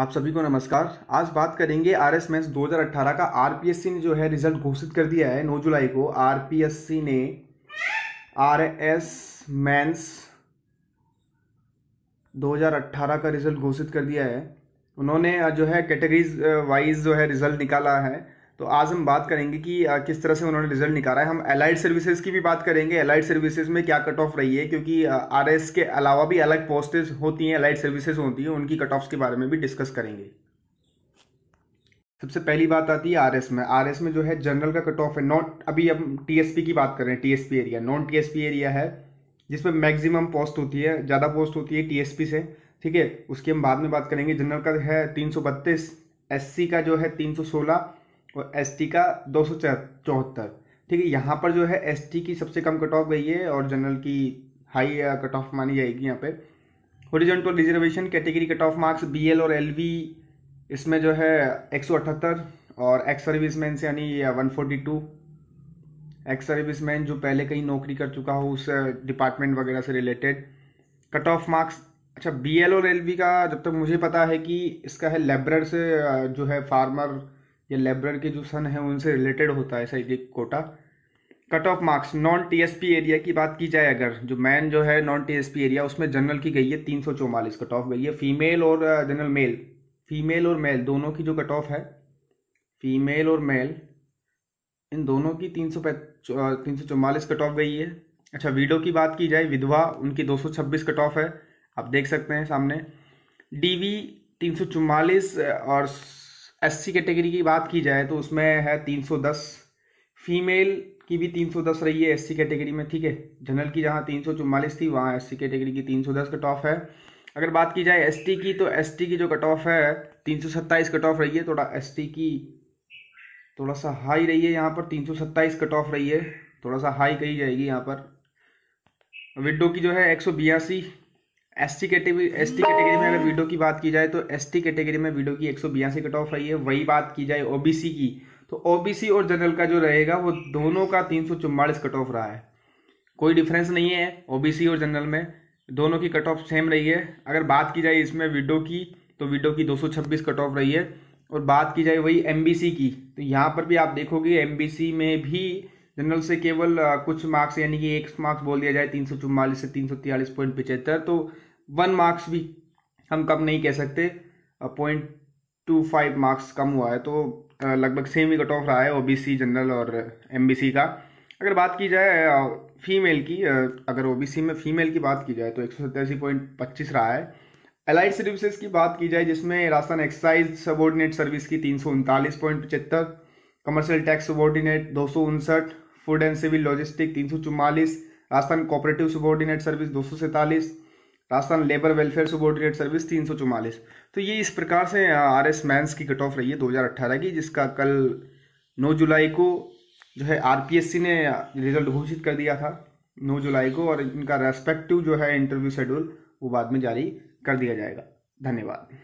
आप सभी को नमस्कार आज बात करेंगे आर एस मैं दो का आरपीएससी ने जो है रिजल्ट घोषित कर दिया है 9 जुलाई को आरपीएससी ने आर एस मैंस दो का रिजल्ट घोषित कर दिया है उन्होंने जो है कैटेगरीज वाइज जो है रिजल्ट निकाला है तो आज हम बात करेंगे कि किस तरह से उन्होंने रिजल्ट निकाला है हम एलाइड सर्विसेज की भी बात करेंगे एलाइड सर्विसेज में क्या कट ऑफ रही है क्योंकि आर के अलावा भी अलग पोस्टेज होती हैं एलाइड सर्विसेज होती हैं उनकी कट ऑफ के बारे में भी डिस्कस करेंगे सबसे पहली बात आती है आर में आर में जो है जनरल का कट ऑफ है नॉट अभी हम टीएसपी की बात कर रहे हैं TSP area non TSP area है जिसमें मैक्सिमम पोस्ट होती है ज़्यादा पोस्ट होती है टीएसपी से ठीक है उसकी हम बाद में बात करेंगे जनरल का है तीन सौ बत्तीस का जो है तीन सौ सोलह और एस का दो सौ चौहत्तर ठीक है यहाँ पर जो है एस की सबसे कम कट ऑफ गई है और जनरल की हाई कट ऑफ मानी जाएगी यहाँ पे horizontal reservation category cut off marks B और एल इसमें जो है एक और एक्स सर्विस मैन से यानी one forty two ex service man जो पहले कहीं नौकरी कर चुका हो उस डिपार्टमेंट uh, वगैरह से रिलेटेड कट ऑफ मार्क्स अच्छा बी और एल का जब तक मुझे पता है कि इसका है लेबर से uh, जो है फार्मर या लेबर के जो सन है उनसे रिलेटेड होता है सैनिक quota cut off marks non TSP area की बात की जाए अगर जो मैन जो है नॉन टीएसपी एरिया उसमें जनरल की गई है तीन सौ चौवालीस कट ऑफ गई है फीमेल और जनरल मेल फीमेल और मेल दोनों की जो कट ऑफ है फीमेल और मेल इन दोनों की तीन सौ uh, तीन सौ चौवालीस कट ऑफ गई है अच्छा वीडो की बात की जाए विधवा उनकी दो सौ छब्बीस कट ऑफ है आप देख सकते हैं सामने डीवी तीन सौ चौवालीस uh, और एससी कैटेगरी की बात की जाए तो उसमें है 310 फीमेल की भी 310 रही है एससी कैटेगरी में ठीक है जनरल की जहाँ तीन थी वहाँ एससी कैटेगरी की 310 कट ऑफ है अगर बात की जाए एसटी की तो एसटी की जो कट ऑफ है 327 कट ऑफ रही है थोड़ा एसटी की थोड़ा सा हाई रही है यहाँ पर 327 कट ऑफ रही है थोड़ा सा हाई कही जाएगी यहाँ पर विडो की जो है एक S T category S T category में अगर वीडियो की बात की जाए तो एस टी कैटेगरी में वीडियो की एक सौ बयासी कट ऑफ रही है वही बात की जाए ओ बी सी की तो ओ बी सी और जनरल का जो रहेगा वो दोनों का तीन सौ चुम्बालीस कट ऑफ रहा है कोई डिफरेंस नहीं है ओ बी सी और जनरल में दोनों की कट ऑफ सेम रही है अगर बात की जाए इसमें विडो की तो वीडो की दो सौ छब्बीस कट ऑफ रही है और बात की जाए वही एम बी सी की तो यहाँ पर भी आप देखोगे एम बी सी में भी जनरल से केवल कुछ मार्क्स यानी कि एक मार्क्स बोल दिया जाए तीन सौ चुम्बालीस से तीन सौ तिरालीस पॉइंट पिचहत्तर तो वन मार्क्स भी हम कम नहीं कह सकते पॉइंट टू फाइव मार्क्स कम हुआ है तो लगभग सेम ही कट ऑफ रहा है ओबीसी जनरल और एमबीसी का अगर बात की जाए फीमेल की अगर ओ में फीमेल की बात की जाए तो एक सौ सत्तासी पॉइंट पच्चीस रहा है एलाइड सर्विसेज की बात की जाए जिसमें राजस्थान एक्साइज सबॉर्डिनेट सर्विस की तीन सौ उनतालीस पॉइंट पचहत्तर कमर्शियल टैक्स सुबॉर्डिनेट दो सौ उनसठ फूड एंड सिविल लॉजिस्टिक तीन सौ चुमालीस राजस्थान कोऑपरेटिव सुबॉर्डिनेट सर्विस दो सौ सैंतालीस Rajasthan labour welfare subordinate service तीन सौ चुमालीस तो ये इस प्रकार से आर एस मैंस की कट ऑफ रही है दो हज़ार अट्ठारह की जिसका कल नौ जुलाई को जो है आर पी एस सी ने रिजल्ट घोषित कर दिया था नौ जुलाई को और इनका रेस्पेक्टिव जो है इंटरव्यू शेड्यूल वो बाद में जारी कर दिया जाएगा धन्यवाद